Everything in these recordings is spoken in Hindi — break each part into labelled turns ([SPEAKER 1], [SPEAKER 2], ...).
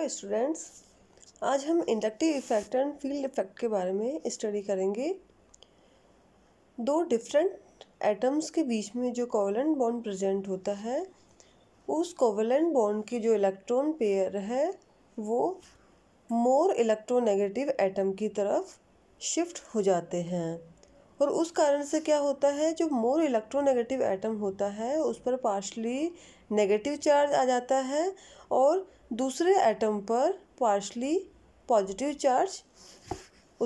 [SPEAKER 1] हेलो स्टूडेंट्स आज हम inductive effect and field effect के बारे में स्टडी करेंगे दो डिफरेंट एटम्स के बीच में जो कोवलेंट बॉन्ड प्रेजेंट होता है उस कोवलेंट बॉन्ड की जो इलेक्ट्रॉन पेयर है वो मोर इलेक्ट्रोनेगेटिव एटम की तरफ शिफ्ट हो जाते हैं और उस कारण से क्या होता है जो मोर इलेक्ट्रोनेगेटिव एटम होता है उस पर पार्शली नेगेटिव चार्ज आ जाता है और दूसरे एटम पर पार्शली पॉजिटिव चार्ज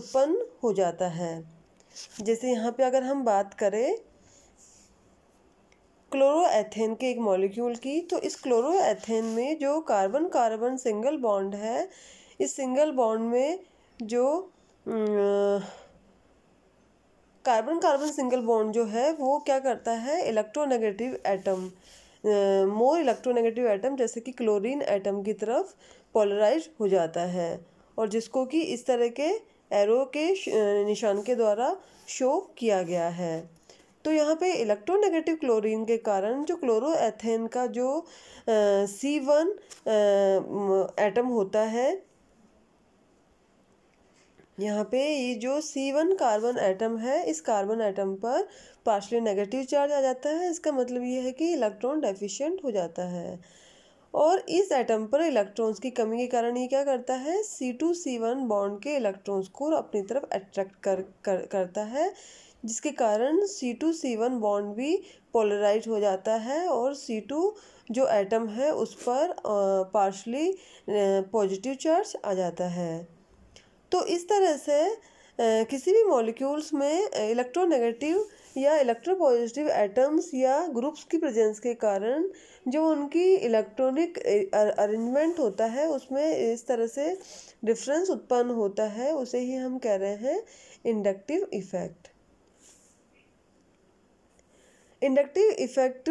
[SPEAKER 1] उत्पन्न हो जाता है जैसे यहाँ पे अगर हम बात करें क्लोरोएथेन के एक मॉलिक्यूल की तो इस क्लोरोएथेन में जो कार्बन कार्बन सिंगल बॉन्ड है इस सिंगल बॉन्ड में जो कार्बन कार्बन सिंगल बॉन्ड जो है वो क्या करता है electronegative atom more electronegative atom जैसे कि क्लोरीन आइटम की तरफ पोलराइज हो जाता है और जिसको कि इस तरह के एरो के निशान के द्वारा शो किया गया है तो यहाँ पे इलेक्ट्रोनेगेटिव क्लोरीन के कारण जो क्लोरोएथेन का जो सी वन एटम होता है यहाँ पे ये जो सी वन कार्बन एटम है इस कार्बन एटम पर पार्शली नेगेटिव चार्ज आ जाता है इसका मतलब ये है कि इलेक्ट्रॉन डेफिशिएंट हो जाता है और इस एटम पर इलेक्ट्रॉन्स की कमी के कारण ये क्या करता है C two C one bond के इलेक्ट्रॉन्स को अपनी तरफ अट्रैक्ट कर, कर करता है जिसके कारण C two C one bond भी पोलराइज हो जाता है और सी टू जो एटम है उस पर पार्शली पॉजिटिव चार्ज आ जाता है तो इस तरह से किसी भी मॉलिक्यूल्स में इलेक्ट्रोनेगेटिव या इलेक्ट्रो पॉजिटिव एटम्स या ग्रुप्स की प्रेजेंस के कारण जो उनकी इलेक्ट्रॉनिक अरेंजमेंट होता है उसमें इस तरह से डिफरेंस उत्पन्न होता है उसे ही हम कह रहे हैं इंडक्टिव इफेक्ट इंडक्टिव इफेक्ट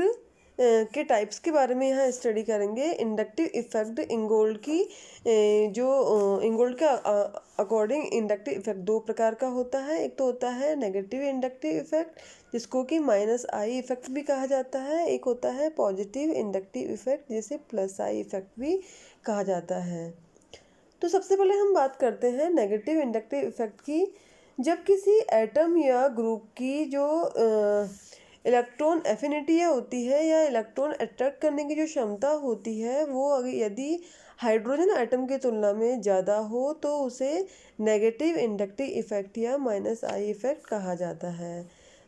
[SPEAKER 1] के टाइप्स के बारे में यहाँ स्टडी करेंगे इंडक्टिव इफेक्ट इंगोल्ड की जो इंगोल्ड का अकॉर्डिंग इंडक्टिव इफेक्ट दो प्रकार का होता है एक तो होता है नेगेटिव इंडक्टिव इफेक्ट जिसको कि माइनस आई इफेक्ट भी कहा जाता है एक होता है पॉजिटिव इंडक्टिव इफेक्ट जिसे प्लस आई इफेक्ट भी कहा जाता है तो सबसे पहले हम बात करते हैं नेगेटिव इंडक्टिव इफेक्ट की जब किसी एटम या ग्रुप की जो आ, इलेक्ट्रॉन एफिनिटी या होती है या इलेक्ट्रॉन अट्रैक्ट करने की जो क्षमता होती है वो यदि हाइड्रोजन आइटम की तुलना में ज़्यादा हो तो उसे नेगेटिव इंडक्टिव इफेक्ट या माइनस आई इफेक्ट कहा जाता है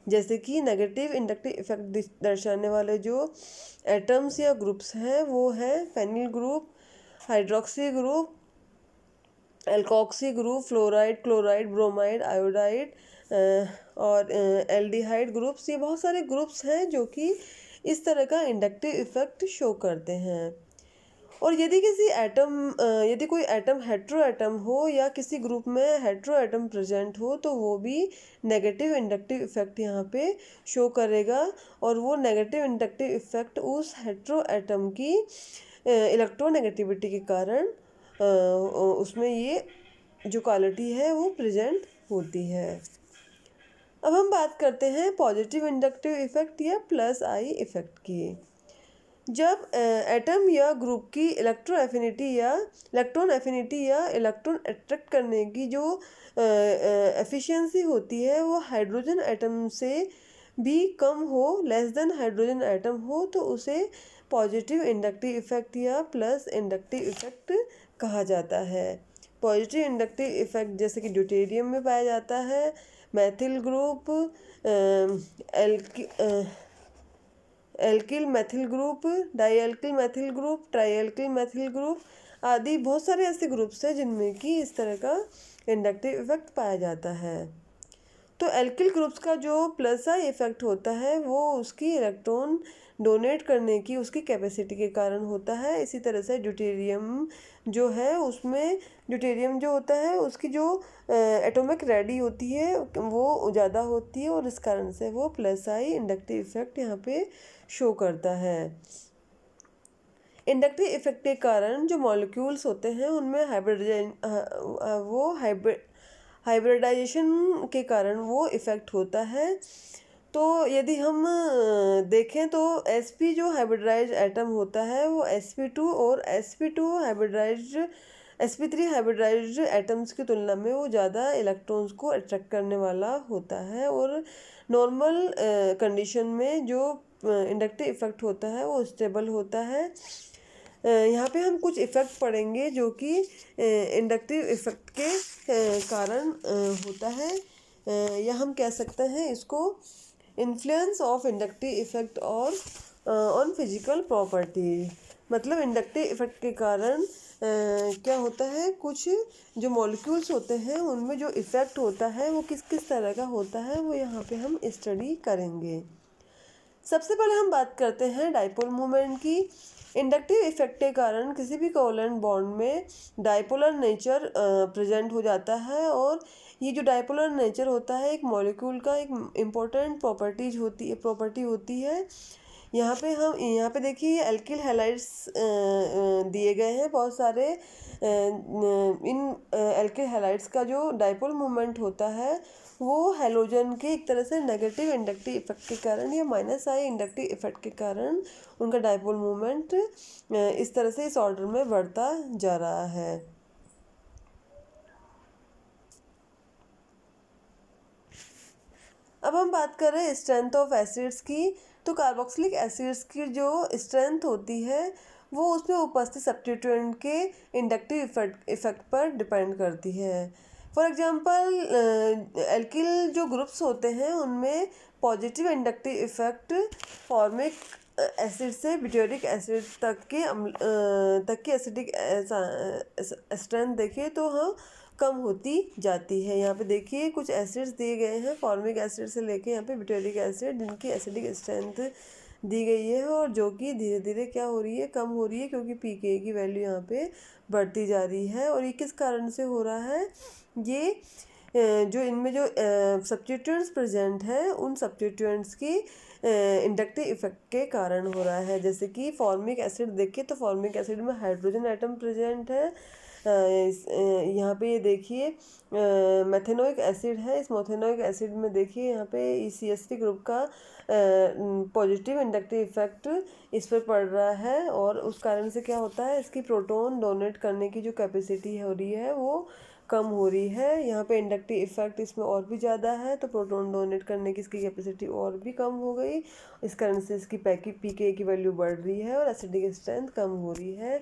[SPEAKER 1] जैसे कि नेगेटिव इंडक्टिव इफेक्ट दर्शाने वाले जो एटम्स या ग्रुप्स हैं वो हैं phenyl group hydroxy group alkoxy group fluoride chloride bromide iodide और एल्डिहाइड ग्रुप्स ये बहुत सारे ग्रुप्स हैं जो कि इस तरह का इंडक्टिव इफ़ेक्ट शो करते हैं और यदि किसी एटम यदि कोई एटम हेट्रो एटम हो या किसी ग्रुप में हेट्रो एटम प्रेजेंट हो तो वो भी नेगेटिव इंडक्टिव इफ़ेक्ट यहाँ पे शो करेगा और वो नेगेटिव इंडक्टिव इफ़ेक्ट उस हेट्रो एटम की इलेक्ट्रोनेगेटिविटी के कारण उसमें ये जो क्वालिटी है वो प्रेजेंट होती है अब हम बात करते हैं पॉजिटिव इंडक्टिव इफेक्ट या प्लस आई इफेक्ट की जब एटम या ग्रुप की इलेक्ट्रो एफिनिटी या इलेक्ट्रॉन एफिनिटी या इलेक्ट्रॉन अट्रैक्ट करने की जो एफिशिएंसी होती है वो हाइड्रोजन एटम से भी कम हो लेस देन हाइड्रोजन एटम हो तो उसे पॉजिटिव इंडक्टिव इफेक्ट या प्लस इंडक्टिव इफेक्ट कहा जाता है पॉजिटिव इंडक्टिव इफेक्ट जैसे कि ड्यूटेरियम में पाया जाता है मैथिल ग्रुप एल्कि alkyl methyl group dialkyl methyl group trialkyl methyl group आदि बहुत सारे ऐसे ग्रुप्स हैं जिनमें कि इस तरह का इंडक्टिव इफेक्ट पाया जाता है तो एल्किल ग्रुप्स का जो प्लस आई इफेक्ट होता है वो उसकी इलेक्ट्रॉन डोनेट करने की उसकी कैपेसिटी के कारण होता है इसी तरह से ड्यूटेरियम जो है उसमें ड्यूटेरियम जो होता है उसकी जो एटॉमिक रेडी होती है वो ज़्यादा होती है और इस कारण से वो प्लस आई इंडक्टिव इफेक्ट यहाँ पे शो करता है इंडक्टिव इफेक्ट के कारण जो मॉलिक्यूल्स होते हैं उनमें हाइब्रिडाइजेशन वो हाइब्रिड हाइब्रिडाइजेशन के कारण वो इफेक्ट होता है तो यदि हम देखें तो एस पी जो हाइब्रिडाइज एटम होता है वो एस पी टू और S P two hybridize S P three hybridize atoms की तुलना में वो ज़्यादा इलेक्ट्रॉन्स को अट्रैक्ट करने वाला होता है और नॉर्मल कंडीशन में जो इंडक्टिव इफेक्ट होता है वो स्टेबल होता है यहाँ पे हम कुछ इफ़ेक्ट पढ़ेंगे जो कि इंडक्टिव इफ़ेक्ट के कारण होता है या हम कह सकते हैं इसको इन्फ्लुएंस ऑफ इंडक्टिव इफेक्ट और ऑन फिजिकल प्रॉपर्टी मतलब इंडक्टिव इफेक्ट के कारण uh, क्या होता है कुछ जो मॉलिक्यूल्स होते हैं उनमें जो इफ़ेक्ट होता है वो किस किस तरह का होता है वो यहाँ पे हम स्टडी करेंगे सबसे पहले हम बात करते हैं डाइपोल मोमेंट की इंडक्टिव इफेक्ट के कारण किसी भी कोवलेंट बॉन्ड में डाइपोलर नेचर प्रेजेंट हो जाता है और ये जो डायपोलर नेचर होता है एक मॉलिक्यूल का एक इम्पॉर्टेंट प्रॉपर्टीज होती है प्रॉपर्टी होती है यहाँ पे हम यहाँ पे देखिए एल्किल हेलाइड्स दिए गए हैं बहुत सारे इन एल्किल हेलाइड्स का जो डायपोल मूवमेंट होता है वो हेलोजन के एक तरह से नेगेटिव इंडक्टिव इफेक्ट के कारण या माइनस आई इंडक्टिव इफेक्ट के कारण उनका डायपोल मूवमेंट इस तरह से इस ऑर्डर में बढ़ता जा रहा है अब हम बात कर रहे हैं स्ट्रेंथ ऑफ एसिड्स की तो कार्बोक्सिलिक एसिड्स की जो स्ट्रेंथ होती है वो उसमें उपस्थित सब्सटीट्यूएंट के इंडक्टिव इफेक्ट इफेक्ट पर डिपेंड करती है फॉर एग्जांपल एल्किल जो ग्रुप्स होते हैं उनमें positive inductive effect formic acid से बिटोरिक एसिड तक के तक की एसिडिक स्ट्रेंथ देखें तो हम हाँ, कम होती जाती है यहाँ पे देखिए कुछ एसिड्स दिए गए हैं फॉर्मिक एसिड से लेके यहाँ पे बिटेरिक एसिड जिनकी एसिडिक स्ट्रेंथ दी गई है और जो कि धीरे धीरे क्या हो रही है कम हो रही है क्योंकि पी के की वैल्यू यहाँ पे बढ़ती जा रही है और ये किस कारण से हो रहा है ये जो इनमें जो सब्सटीट्यूएंट्स प्रेजेंट हैं उन सब्सटीट्यूएंट्स की इंडक्टिव इफेक्ट के कारण हो रहा है जैसे कि फॉर्मिक एसिड देखिए तो फॉर्मिक एसिड में हाइड्रोजन आइटम प्रजेंट है यहाँ पे ये देखिए मेथेनोइक एसिड है इस मोथेनोइक एसिड में देखिए यहाँ पे E C S T group का पॉजिटिव इंडक्टिव इफेक्ट इस पर पड़ रहा है और उस कारण से क्या होता है इसकी प्रोटोन डोनेट करने की जो कैपेसिटी हो रही है वो कम हो रही है यहाँ पे इंडक्टिव इफेक्ट इसमें और भी ज़्यादा है तो प्रोटॉन डोनेट करने की इसकी कैपेसिटी और भी कम हो गई इस कारण से इसकी पैकी पी के की वैल्यू बढ़ रही है और एसिडिक स्ट्रेंथ कम हो रही है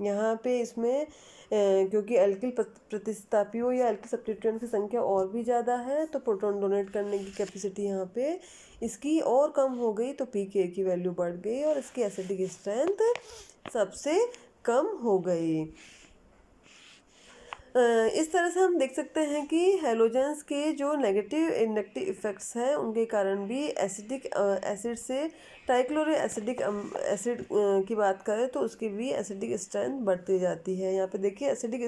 [SPEAKER 1] यहाँ पे इसमें क्योंकि एल्किल प्रतिस्थापियों या एल्किल सब्सटीट्यूएंट की संख्या और भी ज़्यादा है तो प्रोटॉन डोनेट करने की कैपेसिटी यहाँ पे इसकी और कम हो गई तो पी के की वैल्यू बढ़ गई और इसकी एसिडिक स्ट्रेंथ सबसे कम हो गई इस तरह से हम देख सकते हैं कि हेलोजेंस के जो नेगेटिव इंडक्टिव इफ़ेक्ट्स हैं उनके कारण भी एसिडिक एसिड से ट्राइक्लोरिक एसिडिक एसिड की बात करें तो उसकी भी एसिडिक स्ट्रेंथ बढ़ती जाती है यहाँ पे देखिए एसिडिक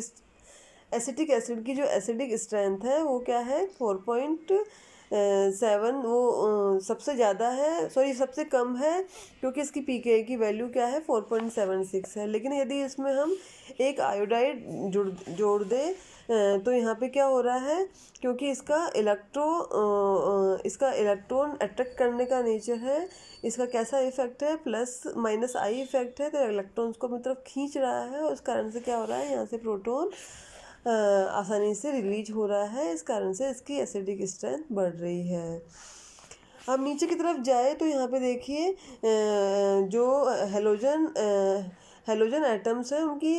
[SPEAKER 1] एसिटिक एसिड की जो एसिडिक स्ट्रेंथ है वो क्या है फोर पॉइंट सेवन वो सबसे ज़्यादा है सॉरी सबसे कम है क्योंकि इसकी पी के की वैल्यू क्या है फोर पॉइंट सेवन सिक्स है लेकिन यदि इसमें हम एक आयोडाइड जुड़ जोड़ दें तो यहाँ पे क्या हो रहा है क्योंकि इसका इलेक्ट्रो इसका इलेक्ट्रॉन अट्रैक्ट करने का नेचर है इसका कैसा इफेक्ट है प्लस माइनस आई इफेक्ट है तो इलेक्ट्रॉन्स को मतलब खींच रहा है और उस कारण से क्या हो रहा है यहाँ से प्रोटोन आसानी से रिलीज हो रहा है इस कारण से इसकी एसिडिक स्ट्रेंथ बढ़ रही है अब नीचे की तरफ जाए तो यहाँ पे देखिए जो हेलोजन हेलोजन एटम्स हैं उनकी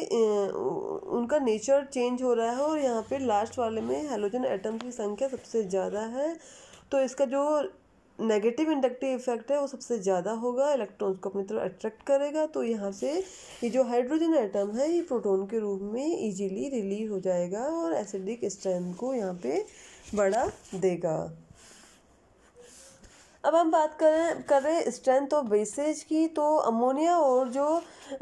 [SPEAKER 1] उनका नेचर चेंज हो रहा है और यहाँ पे लास्ट वाले में हेलोजन एटम्स की संख्या सबसे ज़्यादा है तो इसका जो नेगेटिव इंडक्टिव इफेक्ट है वो सबसे ज़्यादा होगा इलेक्ट्रॉन्स को अपनी तरफ अट्रैक्ट करेगा तो यहाँ से ये जो हाइड्रोजन एटम है ये प्रोटोन के रूप में ईजीली रिलीज हो जाएगा और एसिडिक स्ट्रेंथ को यहाँ पे बढ़ा देगा अब हम बात करें कर रहे स्ट्रेंथ ऑफ बेसेज की तो अमोनिया और जो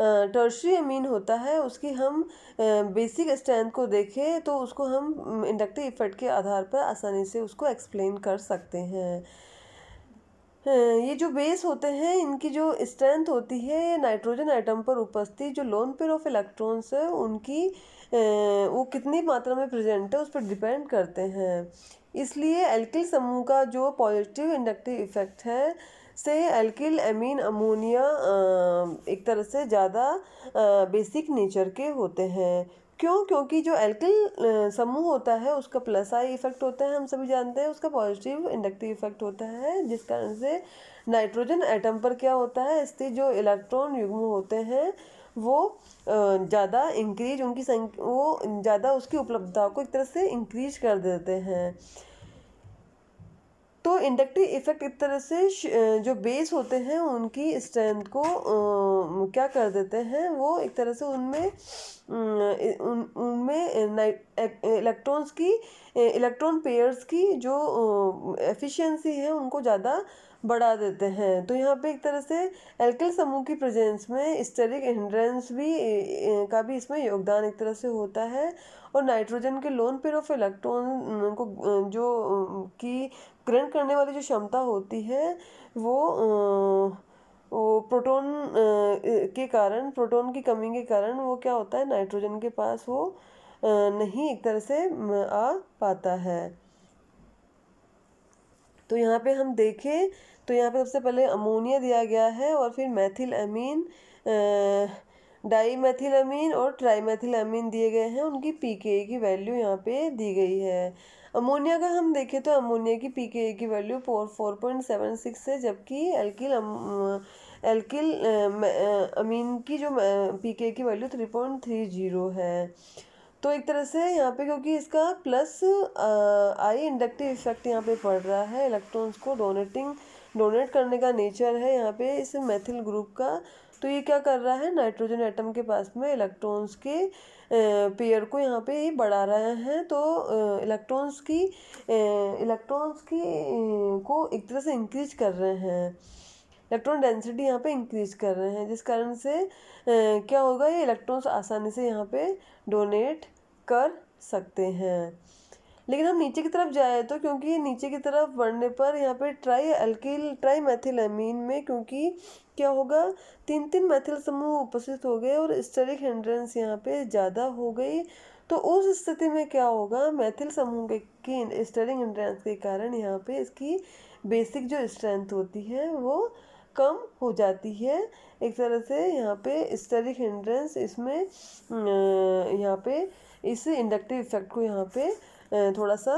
[SPEAKER 1] टर्शरी अमीन होता है उसकी हम बेसिक स्ट्रेंथ को देखें तो उसको हम इंडक्टिव इफेक्ट के आधार पर आसानी से उसको एक्सप्लेन कर सकते हैं हाँ, ये जो बेस होते हैं इनकी जो स्ट्रेंथ होती है ये नाइट्रोजन आइटम पर उपस्थित जो लोन पेयर ऑफ इलेक्ट्रॉन्स है उनकी वो कितनी मात्रा में प्रेजेंट है उस पर डिपेंड करते हैं इसलिए एल्किल समूह का जो पॉजिटिव इंडक्टिव इफेक्ट है से एल्किल एमीन अमोनिया एक तरह से ज़्यादा बेसिक नेचर के होते हैं क्यों क्योंकि जो एल्किल समूह होता है उसका प्लस आई इफेक्ट होता है हम सभी जानते हैं उसका पॉजिटिव इंडक्टिव इफेक्ट होता है जिस कारण से नाइट्रोजन एटम पर क्या होता है इससे जो इलेक्ट्रॉन युग्म होते हैं वो ज़्यादा इंक्रीज उनकी संख्या वो ज़्यादा उसकी उपलब्धता को एक तरह से इंक्रीज कर देते हैं तो इंडक्टिव इफेक्ट एक तरह से जो बेस होते हैं उनकी स्ट्रेंथ को आ, क्या कर देते हैं वो एक तरह से उनमें उन उनमें इलेक्ट्रॉन्स की इलेक्ट्रॉन पेयर्स की जो एफिशिएंसी है उनको ज़्यादा बढ़ा देते हैं तो यहाँ पे एक तरह से एल्किल समूह की प्रेजेंस में स्टेरिक हिंड्रेंस भी का भी इसमें योगदान एक तरह से होता है और नाइट्रोजन के लोन पेयर ऑफ इलेक्ट्रॉन को जो की ग्रहण करने वाली जो क्षमता होती है वो वो प्रोटॉन के कारण प्रोटॉन की कमी के कारण वो क्या होता है नाइट्रोजन के पास वो नहीं एक तरह से आ पाता है तो यहाँ पे हम देखें तो यहाँ पे सबसे पहले अमोनिया दिया गया है और फिर methyl amine di methyl amine और ट्राई मैथिल अमीन दिए गए हैं उनकी पीके की वैल्यू यहाँ पे दी गई है अमोनिया का हम देखें तो अमोनिया की पी के ए की value four four point seven six है जबकि एल्किल एल्किल अमीन की जो पी के ए की value three point three zero है तो एक तरह से यहाँ पे क्योंकि इसका प्लस आई इंडक्टिव इफेक्ट यहाँ पे पड़ रहा है इलेक्ट्रॉन्स को डोनेटिंग डोनेट करने का नेचर है यहाँ पे इस मेथिल ग्रुप का तो ये क्या कर रहा है नाइट्रोजन एटम के पास में इलेक्ट्रॉन्स के पेयर को यहाँ पे ये बढ़ा रहे हैं तो इलेक्ट्रॉन्स की इलेक्ट्रॉन्स की को एक तरह से इंक्रीज कर रहे हैं इलेक्ट्रॉन डेंसिटी यहाँ पे इंक्रीज कर रहे हैं जिस कारण से क्या होगा ये इलेक्ट्रॉन्स आसानी से यहाँ पे डोनेट कर सकते हैं लेकिन हम नीचे की तरफ जाए तो क्योंकि नीचे की तरफ बढ़ने पर यहाँ पे ट्राई अल्किल ट्राई मैथिलामीन में क्योंकि क्या होगा तीन तीन मैथिल समूह उपस्थित हो गए और स्टेरिक हेंड्रेंस यहाँ पे ज़्यादा हो गई तो उस स्थिति में क्या होगा मैथिल समूह के किन स्टेरिंग हेंड्रेंस के कारण यहाँ पे इसकी बेसिक जो स्ट्रेंथ होती है वो कम हो जाती है एक तरह से यहाँ पे स्टेरिक हेंड्रेंस इसमें यहाँ पे इस इंडक्टिव इफेक्ट को यहाँ पे थोड़ा सा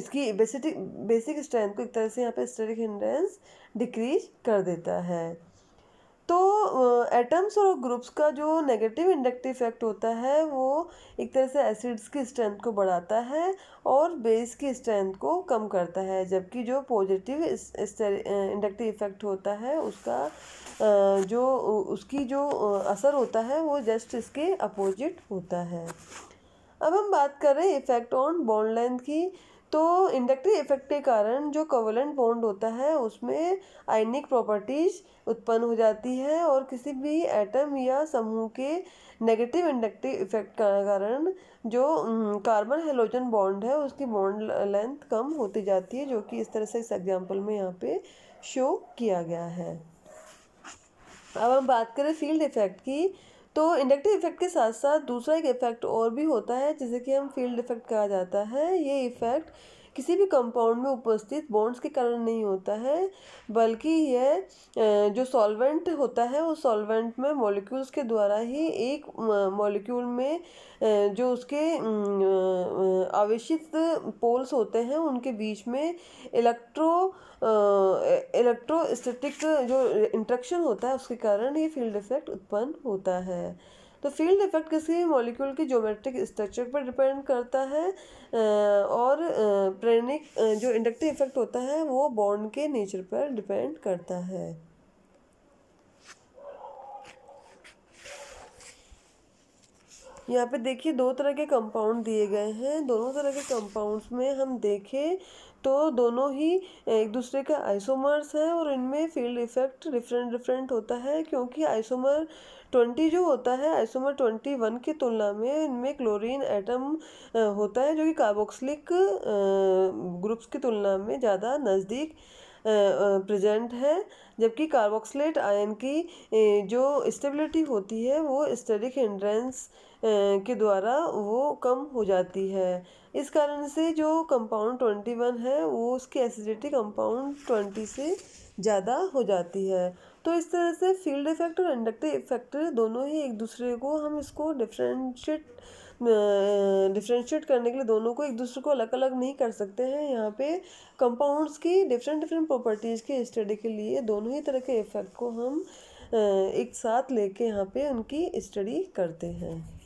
[SPEAKER 1] इसकी बेसिक बेसिक स्ट्रेंथ को एक तरह से यहाँ पे स्टेटिक हिंड्रेंस डिक्रीज कर देता है तो एटम्स और ग्रुप्स का जो नेगेटिव इंडक्टिव इफेक्ट होता है वो एक तरह से एसिड्स की स्ट्रेंथ को बढ़ाता है और बेस की स्ट्रेंथ को कम करता है जबकि जो पॉजिटिव इंडक्टिव इफेक्ट होता है उसका जो उसकी जो असर होता है वो जस्ट इसके अपोजिट होता है अब हम बात करें इफेक्ट ऑन बॉन्ड लेंथ की तो इंडक्टिव इफेक्ट के कारण जो कोवलेंट बॉन्ड होता है उसमें आयनिक प्रॉपर्टीज उत्पन्न हो जाती है और किसी भी एटम या समूह के नेगेटिव इंडक्टिव इफेक्ट के कारण जो कार्बन हेलोजन बॉन्ड है उसकी बॉन्ड लेंथ कम होती जाती है जो कि इस तरह से इस एग्जाम्पल में यहाँ पे शो किया गया है अब हम बात करें फील्ड इफेक्ट की तो इंडक्टिव इफेक्ट के साथ साथ दूसरा एक इफेक्ट और भी होता है जिसे कि हम फील्ड इफेक्ट कहा जाता है ये इफेक्ट किसी भी कंपाउंड में उपस्थित बॉन्ड्स के कारण नहीं होता है बल्कि यह जो सॉल्वेंट होता है वो सॉल्वेंट में मॉलिक्यूल्स के द्वारा ही एक मॉलिक्यूल में जो उसके आवेशित पोल्स होते हैं उनके बीच में इलेक्ट्रो इलेक्ट्रोस्टैटिक जो इंट्रक्शन होता है उसके कारण ये फील्ड इफेक्ट उत्पन्न होता है तो फील्ड इफेक्ट किसी मॉलिक्यूल के ज्योमेट्रिक स्ट्रक्चर पर डिपेंड करता है और प्रेरणिक जो इंडक्टिव इफेक्ट होता है वो बॉन्ड के नेचर पर डिपेंड करता है यहाँ पे देखिए दो तरह के कंपाउंड दिए गए हैं दोनों तरह के कंपाउंड्स में हम देखें तो दोनों ही एक दूसरे के आइसोमर्स हैं और इनमें फील्ड इफेक्ट डिफरेंट डिफरेंट होता है क्योंकि आइसोमर ट्वेंटी जो होता है आइसोमर ट्वेंटी वन की तुलना में इनमें क्लोरीन एटम होता है जो कि कार्बोक्सिलिक ग्रुप्स की तुलना में ज़्यादा नज़दीक प्रेजेंट है जबकि कार्बोक्सलेट आयन की जो स्टेबिलिटी होती है वो स्टेरिक हिंड्रेंस के द्वारा वो कम हो जाती है इस कारण से जो कंपाउंड ट्वेंटी वन है वो उसकी एसिडिटी कंपाउंड ट्वेंटी से ज़्यादा हो जाती है तो इस तरह से फील्ड इफेक्ट और इंडक्टिव इफेक्ट दोनों ही एक दूसरे को हम इसको डिफ्रेंशिएट डिफ्रेंशिएट करने के लिए दोनों को एक दूसरे को अलग अलग नहीं कर सकते हैं यहाँ पे कंपाउंड्स की डिफरेंट डिफरेंट प्रॉपर्टीज़ की स्टडी के लिए दोनों ही तरह के इफेक्ट को हम एक साथ लेके यहाँ पे उनकी स्टडी करते हैं